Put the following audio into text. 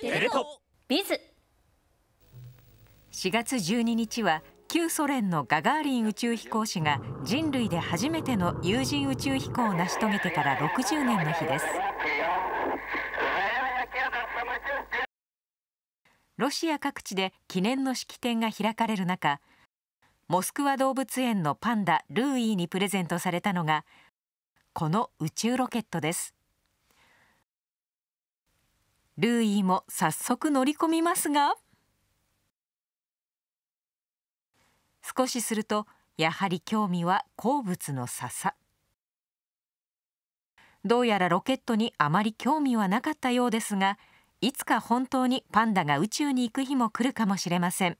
テレ東ビズ4月12日は旧ソ連のガガーリン宇宙飛行士が人類で初めての有人宇宙飛行を成し遂げてから60年の日ですロシア各地で記念の式典が開かれる中モスクワ動物園のパンダルーイーにプレゼントされたのがこの宇宙ロケットですルーイも早速乗り込みますが少しするとやはり興味は鉱物の笹どうやらロケットにあまり興味はなかったようですがいつか本当にパンダが宇宙に行く日も来るかもしれません。